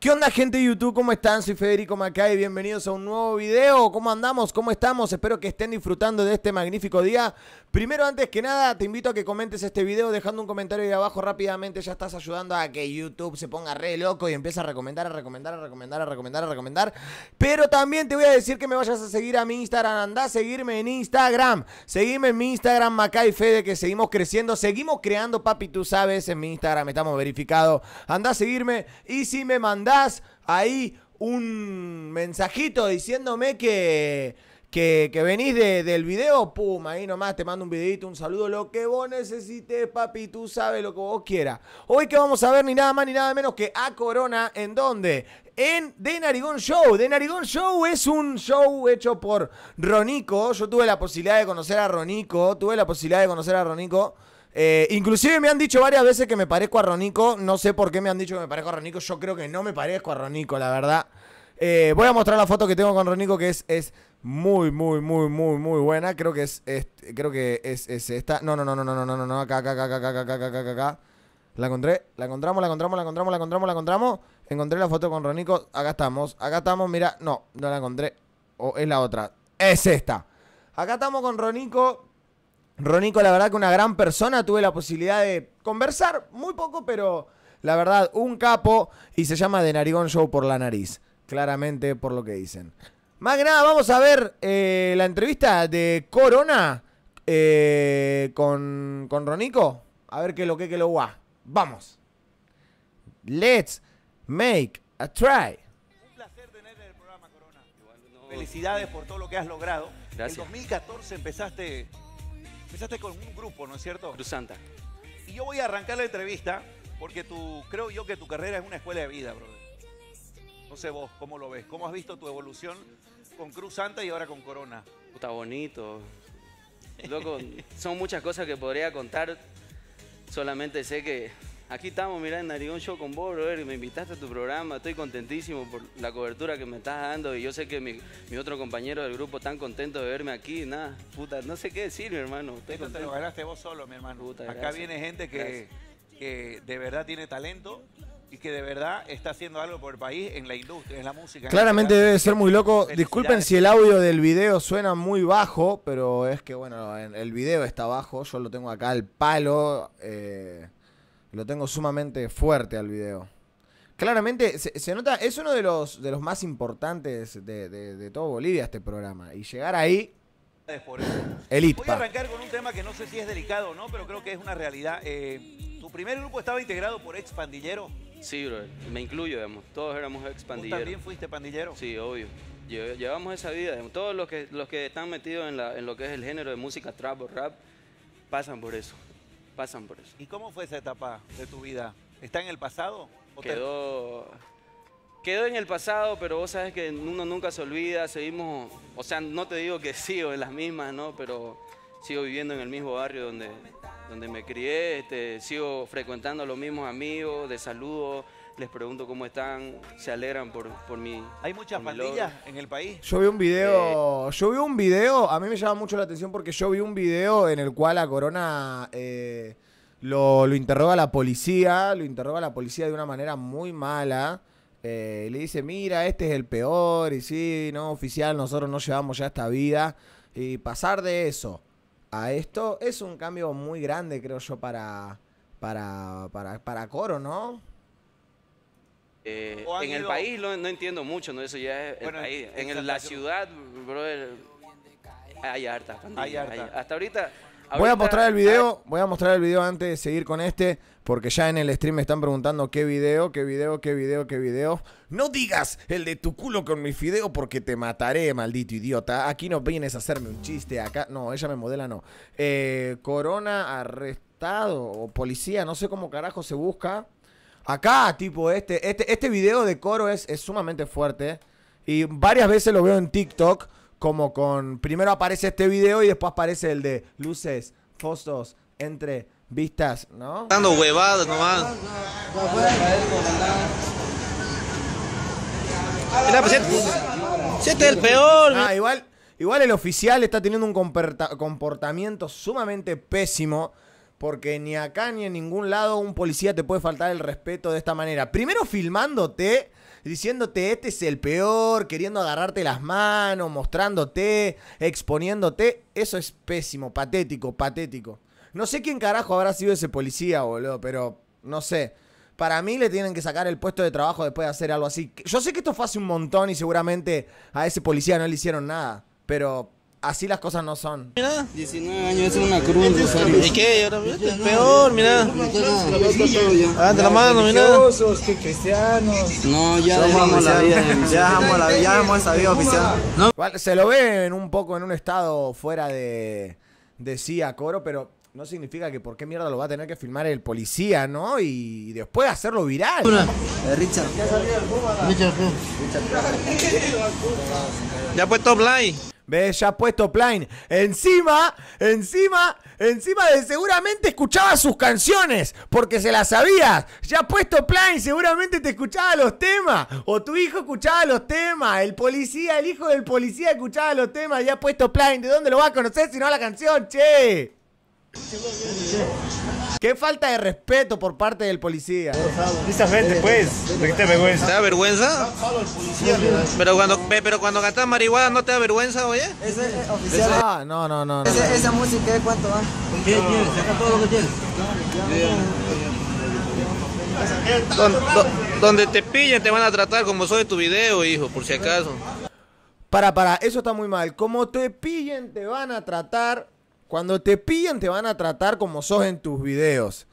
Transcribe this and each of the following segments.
¿Qué onda gente de YouTube? ¿Cómo están? Soy Federico Macay, bienvenidos a un nuevo video. ¿Cómo andamos? ¿Cómo estamos? Espero que estén disfrutando de este magnífico día. Primero, antes que nada, te invito a que comentes este video dejando un comentario ahí abajo rápidamente. Ya estás ayudando a que YouTube se ponga re loco y empiece a recomendar, a recomendar, a recomendar, a recomendar, a recomendar. Pero también te voy a decir que me vayas a seguir a mi Instagram. Anda a seguirme en Instagram. Seguime en mi Instagram Macay Fede que seguimos creciendo. Seguimos creando, papi, tú sabes, en mi Instagram estamos verificados. Anda a seguirme y si me mandas ahí un mensajito diciéndome que, que, venís del video, pum, ahí nomás te mando un videito, un saludo, lo que vos necesites, papi, tú sabes lo que vos quieras. Hoy que vamos a ver ni nada más ni nada menos que a Corona, ¿en dónde? en The Narigón Show. The Narigón Show es un show hecho por Ronico. Yo tuve la posibilidad de conocer a Ronico, tuve la posibilidad de conocer a Ronico. Eh, inclusive me han dicho varias veces que me parezco a Ronico. No sé por qué me han dicho que me parezco a Ronico. Yo creo que no me parezco a Ronico, la verdad. Eh, voy a mostrar la foto que tengo con Ronico, que es, es muy, muy, muy, muy, muy buena. Creo que es, creo que es, esta. No, no, no, no, no, no, no, no. Acá, acá, acá, acá, acá, acá, La encontré, la encontramos, la encontramos, la encontramos, la encontramos, la encontramos. Encontré la foto con Ronico. Acá estamos, acá estamos, mira. No, no la encontré. O es la otra. Es esta. Acá estamos con Ronico. Ronico, la verdad que una gran persona, tuve la posibilidad de conversar muy poco, pero la verdad, un capo y se llama De Narigón Show por la nariz, claramente por lo que dicen. Más que nada, vamos a ver eh, la entrevista de Corona eh, con, Ronico, a ver qué lo que, que lo va. Vamos. Let's make a try. Un placer en el programa Corona. Felicidades por todo lo que has logrado. Gracias. En 2014 empezaste Empezaste con un grupo, ¿no es cierto? Cruz Santa. Y yo voy a arrancar la entrevista porque creo yo que tu carrera es una escuela de vida, brother. No sé vos, ¿cómo lo ves? ¿Cómo has visto tu evolución con Cruz Santa y ahora con Corona? Está bonito. Loco, son muchas cosas que podría contar. Solamente sé que Aquí estamos, mirá, en Narigón Show con vos, brother. Me invitaste a tu programa. Estoy contentísimo por la cobertura que me estás dando. Y yo sé que mi, otro compañero del grupo tan contento de verme aquí. Nada, puta, no sé qué decir, mi hermano. Usted Esto te lo ganaste vos solo, mi hermano. Acá viene gente que, que de verdad tiene talento y que de verdad está haciendo algo por el país en la industria, en la música. Claramente debe ser muy loco. Disculpen si el audio del video suena muy bajo, pero es que bueno, el video está bajo, yo lo tengo acá al palo. Eh, lo tengo sumamente fuerte al video. Claramente, se, nota, es uno de los, de los más importantes de, todo Bolivia este programa. Y llegar ahí por Voy a arrancar con un tema que no sé si es delicado o no, pero creo que es una realidad. Eh, ¿Tu primer grupo estaba integrado por ex pandillero Sí, bro, me incluyo, Todos éramos ex ¿Tú también fuiste pandillero? Sí, obvio. Llevamos esa vida. Digamos. Todos los que, los que están metidos en, en, lo que es el género de música trap o rap pasan por eso pasan por eso. ¿Y cómo fue esa etapa de tu vida? ¿Está en el pasado? quedó, quedó en el pasado, pero vos sabes que uno nunca se olvida, seguimos, o sea, no te digo que sigo en las mismas, ¿no? Pero sigo viviendo en el mismo barrio donde, donde me crié, este, sigo frecuentando a los mismos amigos, de saludos les pregunto cómo están, se alegran por, por mi. ¿Hay muchas pandillas en el país? Yo vi un video, eh, yo vi un video, a mí me llama mucho la atención porque yo vi un video en el cual a Corona eh, lo, interroga la policía, lo interroga la policía de una manera muy mala. Eh, le dice, mira, este es el peor, y sí, no, oficial, nosotros no llevamos ya esta vida. Y pasar de eso a esto es un cambio muy grande, creo yo, para, para, para, para Coro, ¿no? Eh, en el país no, entiendo mucho, ¿no? Eso ya es el En, la ciudad, brother, hay harta, hasta ahorita... Voy a mostrar el video, voy a mostrar el video antes de seguir con este, porque ya en el stream me están preguntando qué video, qué video, qué video, qué video. No digas el de tu culo con mi fideo porque te mataré, maldito idiota. Aquí no vienes a hacerme un chiste, acá... No, ella me modela, no. Eh, corona arrestado o policía, no sé cómo carajo se busca. Acá, tipo, este, este, este video de coro es, es sumamente fuerte. Y varias veces lo veo en TikTok, como con... Primero aparece este video y después aparece el de luces, fosos, entre vistas, ¿no? Dando huevadas nomás. Mira, pues este es el peor. Ah, igual, igual el oficial está teniendo un comportamiento sumamente pésimo porque ni acá ni en ningún lado un policía te puede faltar el respeto de esta manera. Primero filmándote, diciéndote este es el peor, queriendo agarrarte las manos, mostrándote, exponiéndote. Eso es pésimo, patético, patético. No sé quién carajo habrá sido ese policía, boludo, pero no sé. Para mí le tienen que sacar el puesto de trabajo después de hacer algo así. Yo sé que esto fue hace un montón y seguramente a ese policía no le hicieron nada, pero así las cosas no son. Mira, 19 años, es una cruz, Rosario. ¿Y qué? Ahora peor, mira. Ah, la mano, mira. que cristianos. No, ya dejamos la vida, ya dejamos la vida, ya dejamos esa vida oficial. Se lo ven un poco en un estado fuera de, de sí a coro, pero no significa que por qué mierda lo va a tener que filmar el policía, ¿no? Y después hacerlo viral. Eh, Richard. Richard. Ya ha puesto blind. ¿Ves? Ya ha puesto blind. Encima, encima, encima de seguramente escuchaba sus canciones porque se las sabía. Ya ha puesto blind. seguramente te escuchaba los temas. O tu hijo escuchaba los temas. El policía, el hijo del policía escuchaba los temas. Ya ha puesto blind. ¿De dónde lo va a conocer si no a la canción? Che. Qué falta de respeto por parte del policía. gente pues. ¿Qué te vergüenza? da vergüenza? Pero cuando, pero cuando gastas marihuana, ¿no te da vergüenza, oye? es eh, oficial. Ah, no, no, no. esa música, ¿eh? ¿cuánto va? Saca todo lo que tienes. donde te pillen te van a tratar como soy tu video, hijo, por si acaso. Para, para, eso está muy mal. Como te pillen te van a tratar cuando te pillan te van a tratar como sos en tus videos.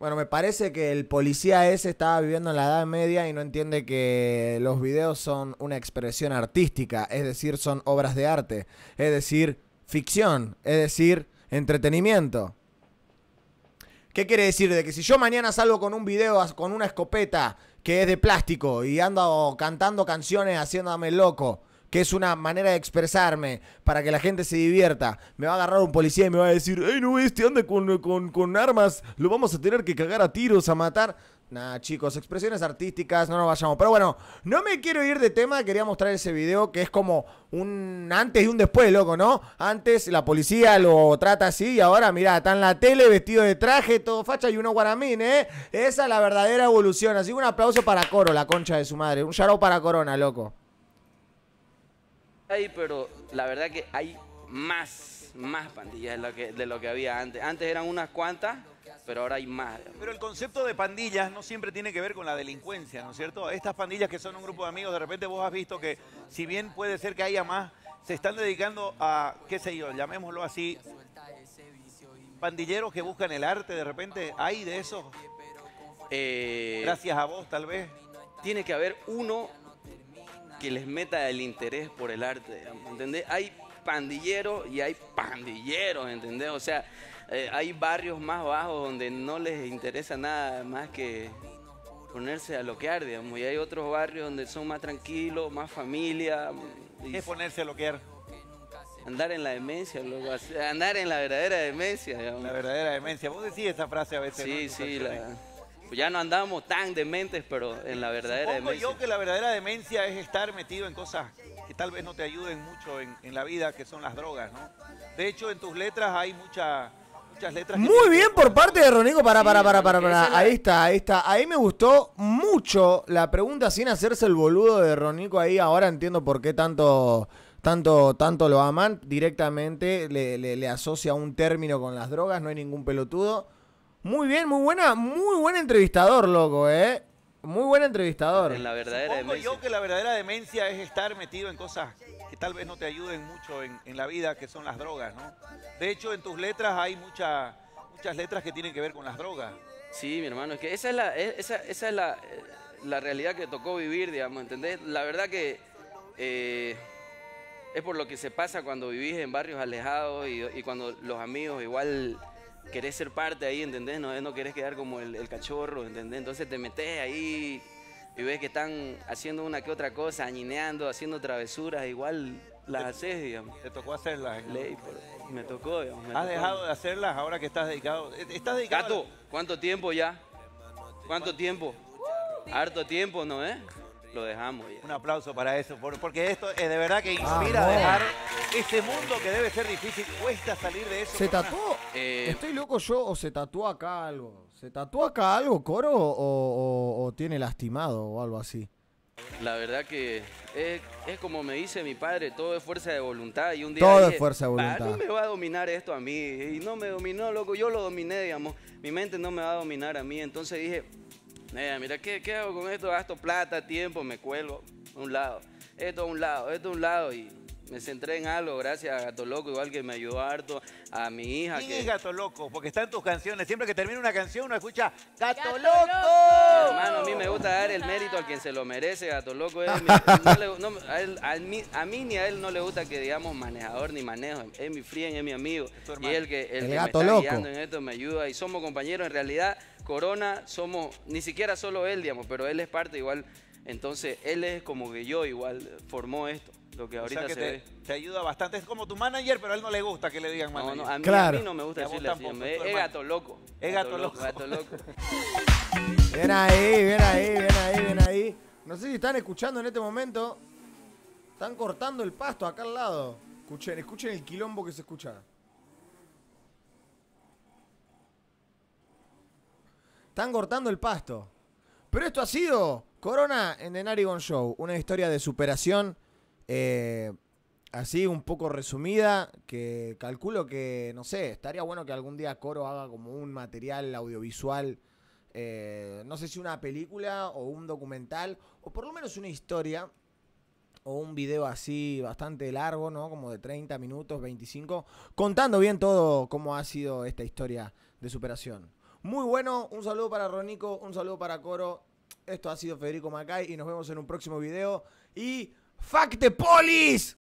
Bueno, me parece que el policía ese estaba viviendo en la Edad Media y no entiende que los videos son una expresión artística, es decir, son obras de arte, es decir, ficción, es decir, entretenimiento. ¿Qué quiere decir? De que si yo mañana salgo con un video, con una escopeta que es de plástico y ando cantando canciones haciéndome loco, que es una manera de expresarme para que la gente se divierta. Me va a agarrar un policía y me va a decir, ¡Ey, no, este anda con, armas, lo vamos a tener que cagar a tiros, a matar. Nah, chicos, expresiones artísticas, no nos vayamos. Pero bueno, no me quiero ir de tema, quería mostrar ese video que es como un antes y un después, loco, ¿no? Antes la policía lo trata así y ahora, mirá, está en la tele vestido de traje, todo facha y uno guaramín, ¿eh? Esa es la verdadera evolución. Así que un aplauso para Coro, la concha de su madre. Un charo para Corona, loco. Ay, pero la verdad que hay más, más pandillas de lo, que, había antes. Antes eran unas cuantas, pero ahora hay más. Pero el concepto de pandillas no siempre tiene que ver con la delincuencia, ¿no es cierto? Estas pandillas que son un grupo de amigos, de repente vos has visto que, si bien puede ser que haya más, se están dedicando a, qué sé yo, llamémoslo así, pandilleros que buscan el arte, de repente hay de esos. Eh, Gracias a vos, tal vez. Tiene que haber uno que les meta el interés por el arte, ¿entendés? Hay pandilleros y hay pandilleros, ¿entendés? O sea, eh, hay barrios más bajos donde no les interesa nada más que ponerse a loquear, digamos, y hay otros barrios donde son más tranquilos, más familia. ¿Qué es ponerse a loquear? Andar en la demencia, loco. andar en la verdadera demencia. Digamos. La verdadera demencia. Vos decís esa frase a veces. Sí, sí, la... Pues ya no andamos tan dementes, pero en la verdadera demencia. yo que la verdadera demencia es estar metido en cosas que tal vez no te ayuden mucho en, la vida, que son las drogas, ¿no? De hecho, en tus letras hay mucha, muchas letras. Muy bien por parte de Ronico, para, para, para, para, para. Ahí está, ahí está. Ahí me gustó mucho la pregunta sin hacerse el boludo de Ronico ahí. Ahora entiendo por qué tanto tanto, tanto lo aman, directamente le, le, asocia un término con las drogas, no hay ningún pelotudo. Muy bien, muy buena, muy buen entrevistador, loco, ¿eh? Muy buen entrevistador. En la yo que la verdadera demencia es estar metido en cosas que tal vez no te ayuden mucho en, la vida, que son las drogas, ¿no? De hecho, en tus letras hay mucha, muchas letras que tienen que ver con las drogas. Sí, mi hermano, es que esa es la, e, esa, esa es eh, la, realidad que tocó vivir, digamos, ¿entendés? La verdad que eh, es por lo que se pasa cuando vivís en barrios alejados y cuando los amigos igual querés ser parte ahí, ¿entendés? No, no querés quedar como el, cachorro, ¿entendés? Entonces te metes ahí y ves que están haciendo una que otra cosa, añineando, haciendo travesuras, igual las haces, digamos. Te tocó hacerlas. Ley, me tocó, digamos. ¿Has dejado de hacerlas ahora que estás dedicado? ¿Estás dedicado? ¿cuánto tiempo ya? ¿Cuánto tiempo? Harto tiempo, ¿no, eh? lo dejamos. Un aplauso para eso, porque esto es de verdad que ah, inspira a dejar este mundo que debe ser difícil, cuesta salir de eso. ¿Se tatuó? Eh, ¿Estoy loco yo o se tatuó acá algo? ¿Se tatuó acá algo, Coro, o, tiene lastimado o algo así? La verdad que es, como me dice mi padre, todo es fuerza de voluntad. Y un día todo es fuerza de voluntad. No me va a dominar esto a mí. Y no me dominó, loco. Yo lo dominé, digamos. Mi mente no me va a dominar a mí. Entonces dije, eh, mira, ¿qué, hago con esto? Gasto plata, tiempo, me cuelgo un lado. Esto a un lado, esto a un lado. Y me centré en algo, gracias a Gato Loco, igual que me ayudó harto a mi hija. ¿Quién es Gato Loco? Porque está en tus canciones. Siempre que termina una canción uno escucha ¡Gato, Loco! Hermano, a mí me gusta dar el ah. mérito a quien se lo merece. Gato Loco es mi... a, mí, ni a él no le gusta que digamos manejador ni manejo. Es mi friend, es mi amigo. y él que, el, que me está en esto me ayuda y somos compañeros en realidad. Corona somos, ni siquiera solo él, digamos, pero él es parte igual. Entonces, él es como que yo igual formó esto. Lo que ahorita se te, ayuda bastante. Es como tu manager, pero a él no le gusta que le digan manager. No, no, a, mí, no me gusta decirle así. Es, gato loco. Es gato, loco. Ven ahí, ven ahí, ven ahí, ven ahí. No sé si están escuchando en este momento. Están cortando el pasto acá al lado. Escuchen, escuchen el quilombo que se escucha. Están cortando el pasto. Pero esto ha sido Corona en The Narigon Show. Una historia de superación. Eh, así, un poco resumida. Que calculo que, no sé, estaría bueno que algún día Coro haga como un material audiovisual. Eh, no sé si una película o un documental. O por lo menos una historia o un video así bastante largo, ¿no? Como de 30 minutos, 25, contando bien todo cómo ha sido esta historia de superación. Muy bueno, un saludo para Ronico, un saludo para Coro. Esto ha sido Federico Macay y nos vemos en un próximo video. Y ¡Fuck the